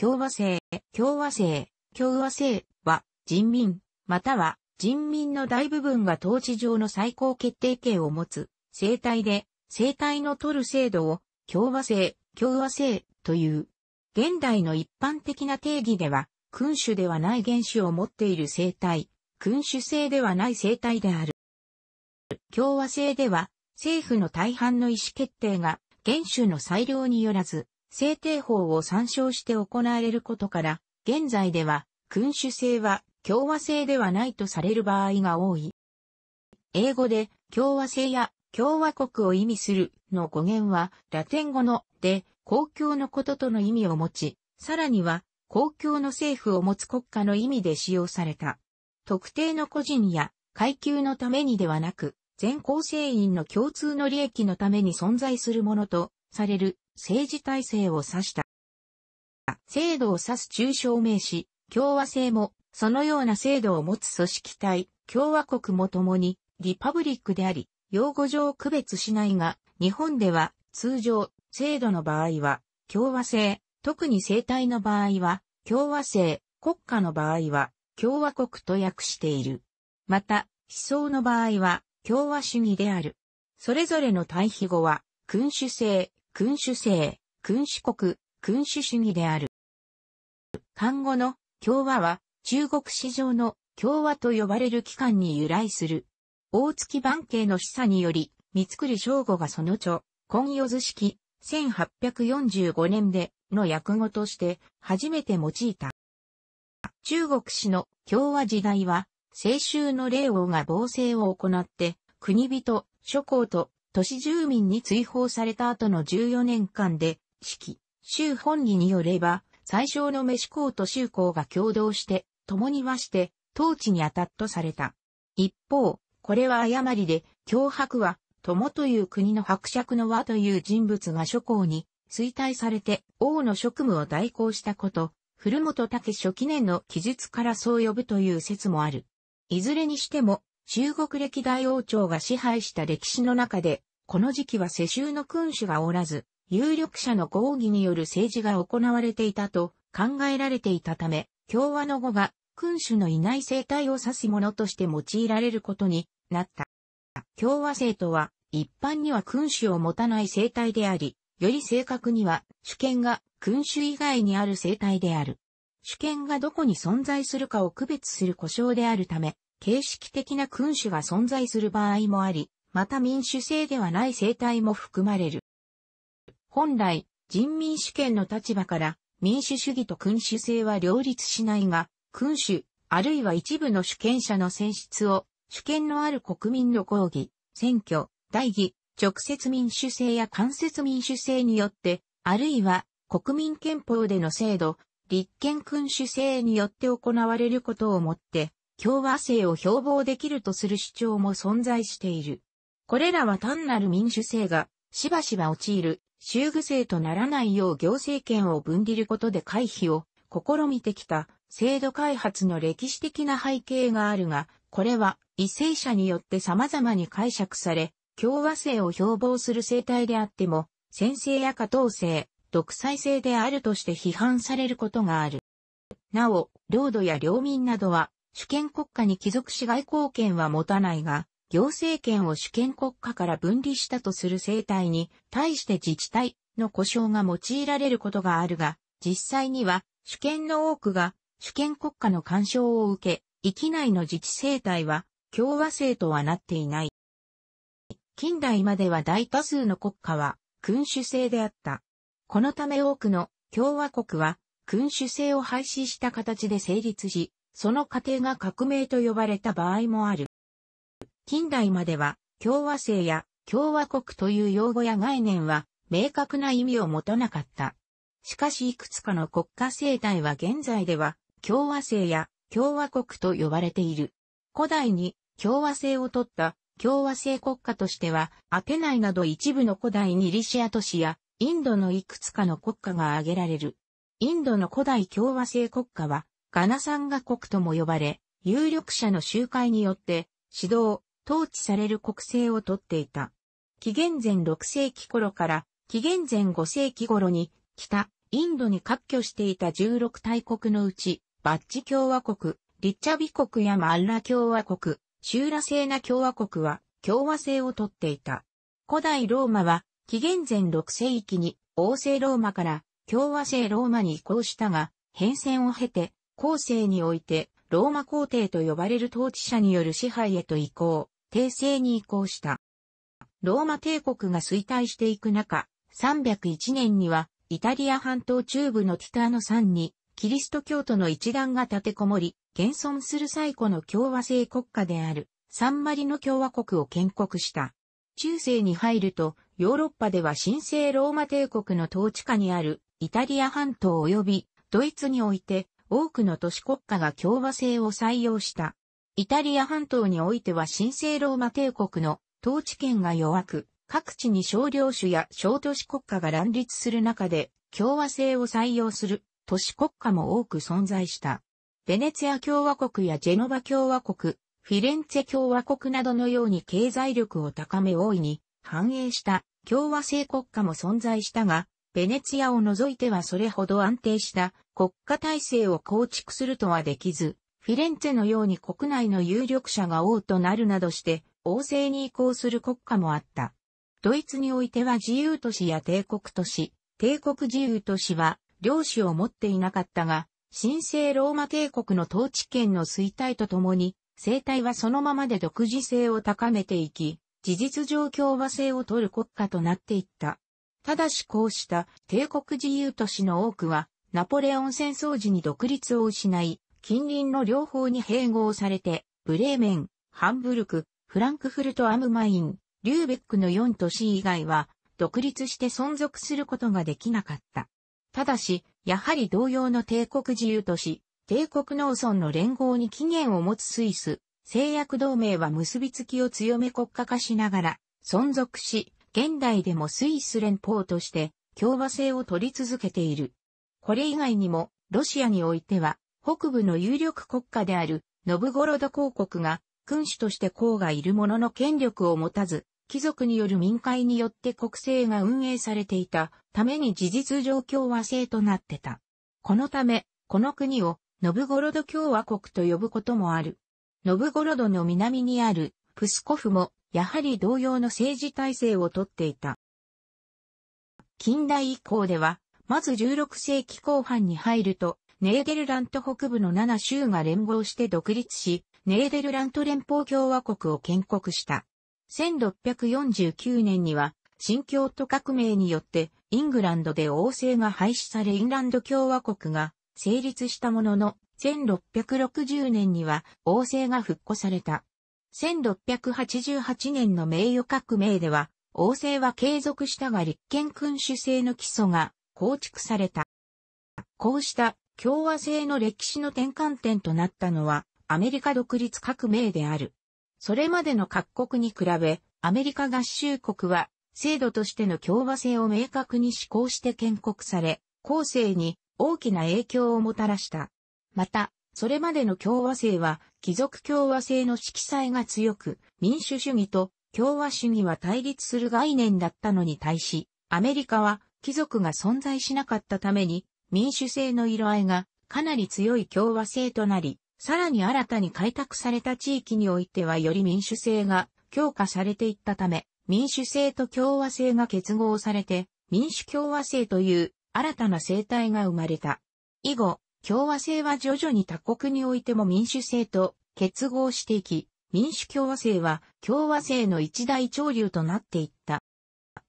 共和制、共和制、共和制は人民、または人民の大部分が統治上の最高決定権を持つ政体で、政体の取る制度を共和制、共和制という。現代の一般的な定義では、君主ではない原子を持っている政体、君主制ではない政体である。共和制では、政府の大半の意思決定が、原種の裁量によらず、制定法を参照して行われることから、現在では君主制は共和制ではないとされる場合が多い。英語で共和制や共和国を意味するの語源はラテン語ので公共のこととの意味を持ち、さらには公共の政府を持つ国家の意味で使用された。特定の個人や階級のためにではなく、全構成員の共通の利益のために存在するものとされる政治体制を指した。制度を指す抽象名詞、共和制も、そのような制度を持つ組織体、共和国も共に、リパブリックであり、用語上区別しないが、日本では、通常、制度の場合は、共和制、特に政体の場合は、共和制、国家の場合は、共和国と訳している。また、思想の場合は、共和主義である。それぞれの対比語は、君主制、君主制、君主国、君主主義である。漢語の共和は中国史上の共和と呼ばれる機関に由来する。大月番慶の示唆により、三栗正吾がその著、今夜図式、1845年での訳語として初めて用いた。中国史の共和時代は、青州の霊王が暴政を行って、国人、諸侯と都市住民に追放された後の14年間で、四季、州本義によれば、最小の飯公と州公が共同して、共に和して、統治に当たっとされた。一方、これは誤りで、脅迫は、友という国の伯爵の和という人物が諸公に衰退されて王の職務を代行したこと、古本武初記念の記述からそう呼ぶという説もある。いずれにしても、中国歴代王朝が支配した歴史の中で、この時期は世襲の君主がおらず、有力者の合議による政治が行われていたと考えられていたため、共和の語が君主のいない生態を指すものとして用いられることになった。共和制とは、一般には君主を持たない生態であり、より正確には主権が君主以外にある生態である。主権がどこに存在するかを区別する故障であるため、形式的な君主が存在する場合もあり、また民主制ではない政体も含まれる。本来、人民主権の立場から民主主義と君主制は両立しないが、君主、あるいは一部の主権者の選出を、主権のある国民の抗議、選挙、代議、直接民主制や間接民主制によって、あるいは国民憲法での制度、立憲君主制によって行われることをもって、共和制を標榜できるとする主張も存在している。これらは単なる民主制が、しばしば陥る、修具制とならないよう行政権を分離ることで回避を試みてきた制度開発の歴史的な背景があるが、これは為政者によって様々に解釈され、共和制を標榜する生態であっても、先制や下等制、独裁制であるとして批判されることがある。なお、領土や領民などは主権国家に帰属し外交権は持たないが、行政権を主権国家から分離したとする政体に対して自治体の故障が用いられることがあるが、実際には主権の多くが主権国家の干渉を受け、域内の自治政体は共和政とはなっていない。近代までは大多数の国家は君主制であった。このため多くの共和国は君主制を廃止した形で成立し、その過程が革命と呼ばれた場合もある。近代までは、共和制や共和国という用語や概念は、明確な意味を持たなかった。しかしいくつかの国家政体は現在では、共和制や共和国と呼ばれている。古代に共和制を取った共和制国家としては、アテナイなど一部の古代ギリシア都市や、インドのいくつかの国家が挙げられる。インドの古代共和制国家は、ガナ山河国とも呼ばれ、有力者の集会によって、指導、統治される国政をとっていた。紀元前6世紀頃から紀元前5世紀頃に北、インドに割拠していた16大国のうち、バッジ共和国、リッチャビ国やマンラ共和国、シューラセーナ共和国は共和制をとっていた。古代ローマは紀元前6世紀に王政ローマから共和制ローマに移行したが、変遷を経て後世において、ローマ皇帝と呼ばれる統治者による支配へと移行、帝政に移行した。ローマ帝国が衰退していく中、301年には、イタリア半島中部のティターノ山に、キリスト教徒の一団が立てこもり、現存する最古の共和制国家である、サンマリの共和国を建国した。中世に入ると、ヨーロッパでは神聖ローマ帝国の統治下にある、イタリア半島及び、ドイツにおいて、多くの都市国家が共和制を採用した。イタリア半島においては神聖ローマ帝国の統治権が弱く、各地に少量種や小都市国家が乱立する中で、共和制を採用する都市国家も多く存在した。ベネツィア共和国やジェノバ共和国、フィレンツェ共和国などのように経済力を高め大いに繁栄した共和制国家も存在したが、ベネツィアを除いてはそれほど安定した国家体制を構築するとはできず、フィレンツェのように国内の有力者が王となるなどして、王政に移行する国家もあった。ドイツにおいては自由都市や帝国都市、帝国自由都市は、領主を持っていなかったが、神聖ローマ帝国の統治権の衰退とともに、生態はそのままで独自性を高めていき、事実上共和制を取る国家となっていった。ただしこうした帝国自由都市の多くはナポレオン戦争時に独立を失い、近隣の両方に併合されて、ブレーメン、ハンブルク、フランクフルト・アムマイン、リューベックの4都市以外は、独立して存続することができなかった。ただし、やはり同様の帝国自由都市、帝国農村の連合に起源を持つスイス、制約同盟は結びつきを強め国家化しながら、存続し、現代でもスイス連邦として、共和制を取り続けている。これ以外にも、ロシアにおいては、北部の有力国家である、ノブゴロド公国が、君主として公がいるものの権力を持たず、貴族による民会によって国政が運営されていたために事実上共和制となってた。このため、この国をノブゴロド共和国と呼ぶこともある。ノブゴロドの南にあるプスコフもやはり同様の政治体制をとっていた。近代以降ではまず16世紀後半に入ると、ネーデルラント北部の7州が連合して独立し、ネーデルラント連邦共和国を建国した。1649年には、新教徒革命によって、イングランドで王政が廃止されインランド共和国が成立したものの、1660年には王政が復古された。1688年の名誉革命では、王政は継続したが立憲君主制の基礎が構築された。こうした共和制の歴史の転換点となったのはアメリカ独立革命である。それまでの各国に比べ、アメリカ合衆国は制度としての共和制を明確に施行して建国され、後世に大きな影響をもたらした。また、それまでの共和制は貴族共和制の色彩が強く、民主主義と共和主義は対立する概念だったのに対し、アメリカは貴族が存在しなかったために、民主制の色合いがかなり強い共和制となり、さらに新たに開拓された地域においてはより民主制が強化されていったため、民主制と共和制が結合されて、民主共和制という新たな生態が生まれた。以後、共和制は徐々に他国においても民主制と結合していき、民主共和制は共和制の一大潮流となっていった。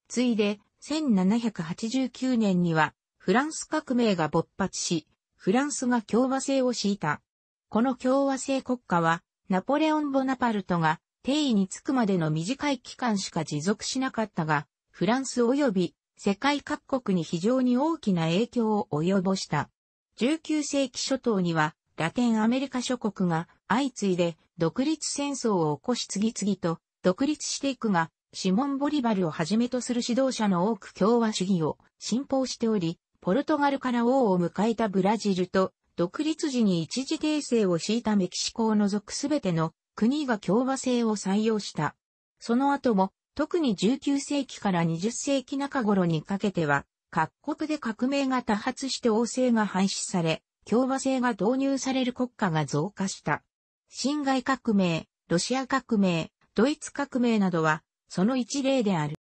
ついで、1789年にはフランス革命が勃発し、フランスが共和制を敷いた。この共和制国家は、ナポレオン・ボナパルトが定位につくまでの短い期間しか持続しなかったが、フランス及び世界各国に非常に大きな影響を及ぼした。19世紀初頭には、ラテンアメリカ諸国が相次いで独立戦争を起こし次々と独立していくが、シモン・ボリバルをはじめとする指導者の多く共和主義を信奉しており、ポルトガルから王を迎えたブラジルと、独立時に一時訂正を敷いたメキシコを除くすべての国が共和制を採用した。その後も、特に19世紀から20世紀中頃にかけては、各国で革命が多発して王政が廃止され、共和制が導入される国家が増加した。侵害革命、ロシア革命、ドイツ革命などは、その一例である。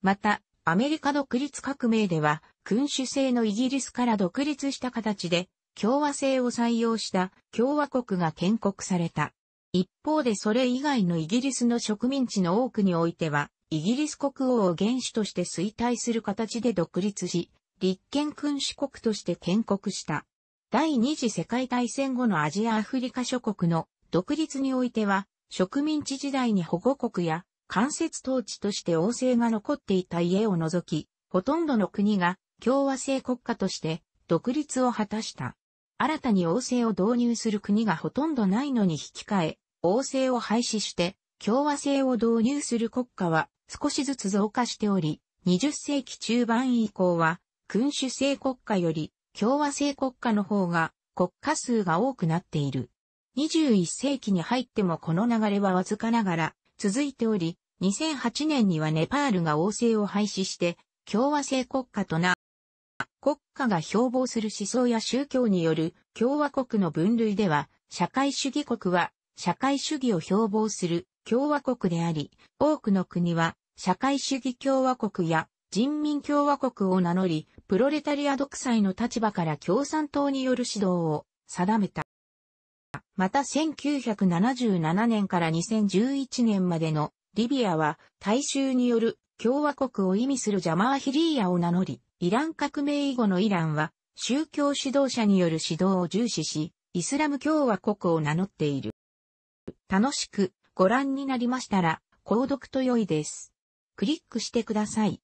また、アメリカ独立革命では、君主制のイギリスから独立した形で、共和制を採用した共和国が建国された。一方でそれ以外のイギリスの植民地の多くにおいては、イギリス国王を原主として衰退する形で独立し、立憲君主国として建国した。第二次世界大戦後のアジアアフリカ諸国の独立においては、植民地時代に保護国や間接統治として王政が残っていた家を除き、ほとんどの国が共和制国家として独立を果たした。新たに王政を導入する国がほとんどないのに引き換え、王政を廃止して共和制を導入する国家は少しずつ増加しており、20世紀中盤以降は君主制国家より共和制国家の方が国家数が多くなっている。21世紀に入ってもこの流れはわずかながら続いており、2008年にはネパールが王政を廃止して共和制国家とな、国家が標榜する思想や宗教による共和国の分類では、社会主義国は社会主義を標榜する共和国であり、多くの国は社会主義共和国や人民共和国を名乗り、プロレタリア独裁の立場から共産党による指導を定めた。また1977年から2011年までのリビアは大衆による共和国を意味するジャマーヒリーヤを名乗り、イラン革命以後のイランは宗教指導者による指導を重視し、イスラム共和国を名乗っている。楽しくご覧になりましたら、購読と良いです。クリックしてください。